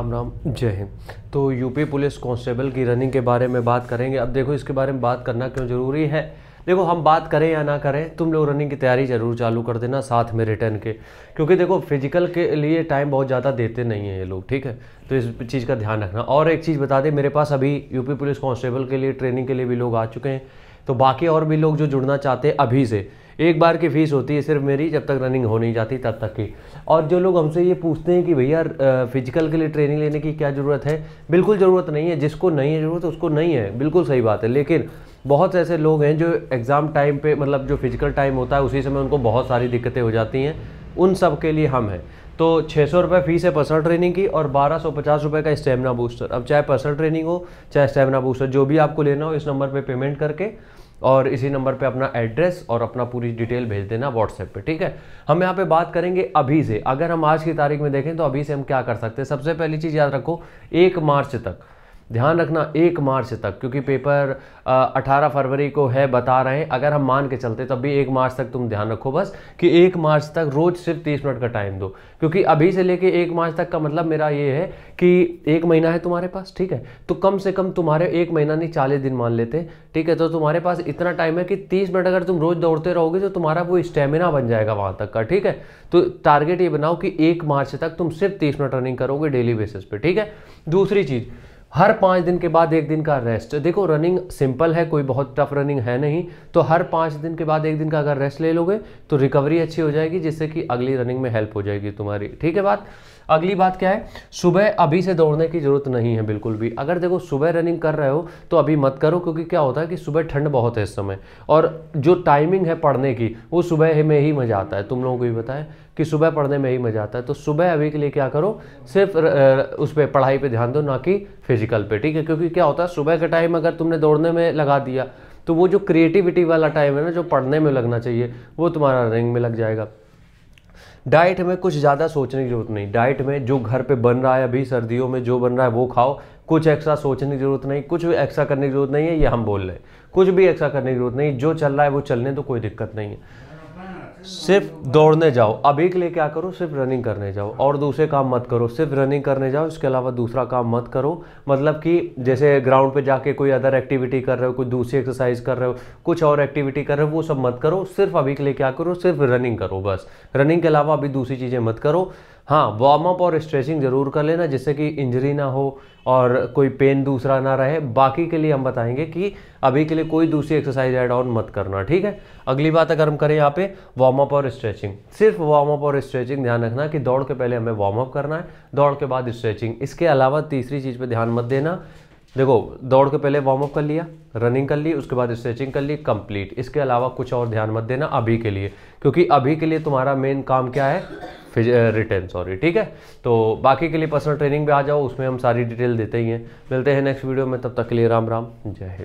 राम राम जय हिंद तो UP police constable की रनिंग के बारे में बात करेंगे अब देखो इसके बारे में बात करना क्यों ज़रूरी है देखो हम बात करें या ना करें तुम लोग रनिंग की तैयारी ज़रूर चालू कर देना साथ में रिटर्न के क्योंकि देखो फिजिकल के लिए टाइम बहुत ज़्यादा देते नहीं हैं ये लोग ठीक है तो इस चीज़ का ध्यान रखना और एक चीज़ बता दें मेरे पास अभी यूपी पुलिस कांस्टेबल के लिए ट्रेनिंग के लिए भी लोग आ चुके हैं तो बाकी और भी लोग जो जुड़ना चाहते हैं अभी से एक बार की फ़ीस होती है सिर्फ मेरी जब तक रनिंग हो नहीं जाती तब तक की और जो लोग हमसे ये पूछते हैं कि भैया फिजिकल के लिए ट्रेनिंग लेने की क्या ज़रूरत है बिल्कुल ज़रूरत नहीं है जिसको नहीं है ज़रूरत उसको नहीं है बिल्कुल सही बात है लेकिन बहुत से ऐसे लोग हैं जो एग्ज़ाम टाइम पर मतलब जो फिज़िकल टाइम होता है उसी समय उनको बहुत सारी दिक्कतें हो जाती हैं उन सब के लिए हम हैं तो छः सौ रुपये फ़ीस है पर्सनल ट्रेनिंग की और बारह सौ पचास रुपये का स्टेमिना बूस्टर अब चाहे पर्सनल ट्रेनिंग हो चाहे स्टेमिना बूस्टर जो भी आपको लेना हो इस नंबर पे पेमेंट करके और इसी नंबर पे अपना एड्रेस और अपना पूरी डिटेल भेज देना व्हाट्सएप पे ठीक है हम यहाँ पे बात करेंगे अभी से अगर हम आज की तारीख में देखें तो अभी से हम क्या कर सकते हैं सबसे पहली चीज़ याद रखो एक मार्च तक ध्यान रखना एक मार्च तक क्योंकि पेपर अठारह फरवरी को है बता रहे हैं अगर हम मान के चलते तब भी एक मार्च तक तुम ध्यान रखो बस कि एक मार्च तक रोज़ सिर्फ तीस मिनट का टाइम दो क्योंकि अभी से लेके एक मार्च तक का मतलब मेरा ये है कि एक महीना है तुम्हारे पास ठीक है तो कम से कम तुम्हारे एक महीना नहीं चालीस दिन मान लेते ठीक है तो तुम्हारे पास इतना टाइम है कि तीस मिनट अगर तुम रोज़ दौड़ते रहोगे तो तुम्हारा वो स्टेमिना बन जाएगा वहाँ तक का ठीक है तो टारगेट ये बनाओ कि एक मार्च तक तुम सिर्फ तीस मिनट रनिंग करोगे डेली बेसिस पर ठीक है दूसरी चीज़ हर पाँच दिन के बाद एक दिन का रेस्ट देखो रनिंग सिंपल है कोई बहुत टफ रनिंग है नहीं तो हर पाँच दिन के बाद एक दिन का अगर रेस्ट ले लोगे तो रिकवरी अच्छी हो जाएगी जिससे कि अगली रनिंग में हेल्प हो जाएगी तुम्हारी ठीक है बात अगली बात क्या है सुबह अभी से दौड़ने की ज़रूरत नहीं है बिल्कुल भी अगर देखो सुबह रनिंग कर रहे हो तो अभी मत करो क्योंकि क्या होता है कि सुबह ठंड बहुत है इस समय और जो टाइमिंग है पढ़ने की वो सुबह में ही मज़ा आता है तुम लोगों को भी बताएं कि सुबह पढ़ने में ही मज़ा आता है तो सुबह अभी के लिए क्या करो सिर्फ उस पर पढ़ाई पे ध्यान दो ना कि फिजिकल पे ठीक है क्योंकि क्या होता है सुबह का टाइम अगर तुमने दौड़ने में लगा दिया तो वो जो क्रिएटिविटी वाला टाइम है ना जो पढ़ने में लगना चाहिए वो तुम्हारा रनिंग में लग जाएगा डाइट में कुछ ज़्यादा सोचने की जरूरत नहीं डाइट में जो घर पे बन रहा है अभी सर्दियों में जो बन रहा है वो खाओ कुछ एक्स्ट्रा सोचने की जरूरत नहीं कुछ भी एक्स्ट्रा करने की जरूरत नहीं है ये हम बोल रहे हैं कुछ भी एक्स्ट्रा करने की जरूरत नहीं जो चल रहा है वो चलने तो कोई दिक्कत नहीं है सिर्फ दौड़ने जाओ अभी के लिए क्या करो सिर्फ रनिंग करने जाओ और दूसरे काम मत करो सिर्फ रनिंग करने जाओ इसके अलावा दूसरा काम मत करो मतलब कि जैसे ग्राउंड पे जाके कोई अदर एक्टिविटी कर रहे हो कोई दूसरी एक्सरसाइज कर रहे हो कुछ और एक्टिविटी कर रहे हो वो सब मत करो सिर्फ अभी के लिए क्या करो सिर्फ रनिंग करो बस रनिंग के अलावा अभी दूसरी चीज़ें मत करो हाँ वार्म अप और स्ट्रेचिंग ज़रूर कर लेना जिससे कि इंजरी ना हो और कोई पेन दूसरा ना रहे बाकी के लिए हम बताएंगे कि अभी के लिए कोई दूसरी एक्सरसाइज ऐड ऑन मत करना ठीक है अगली बात अगर हम करें यहाँ पे वार्म अप और स्ट्रेचिंग सिर्फ वार्म अप और स्ट्रेचिंग ध्यान रखना कि दौड़ के पहले हमें वार्म अप करना है दौड़ के बाद स्ट्रेचिंग इसके अलावा तीसरी चीज़ पर ध्यान मत देना देखो दौड़ के पहले वार्म अप कर लिया रनिंग कर ली उसके बाद स्ट्रेचिंग कर ली कंप्लीट इसके अलावा कुछ और ध्यान मत देना अभी के लिए क्योंकि अभी के लिए तुम्हारा मेन काम क्या है फिज रिटर्न सॉरी ठीक है तो बाकी के लिए पर्सनल ट्रेनिंग भी आ जाओ उसमें हम सारी डिटेल देते ही हैं मिलते हैं नेक्स्ट वीडियो में तब तक के लिए राम राम जय हिंद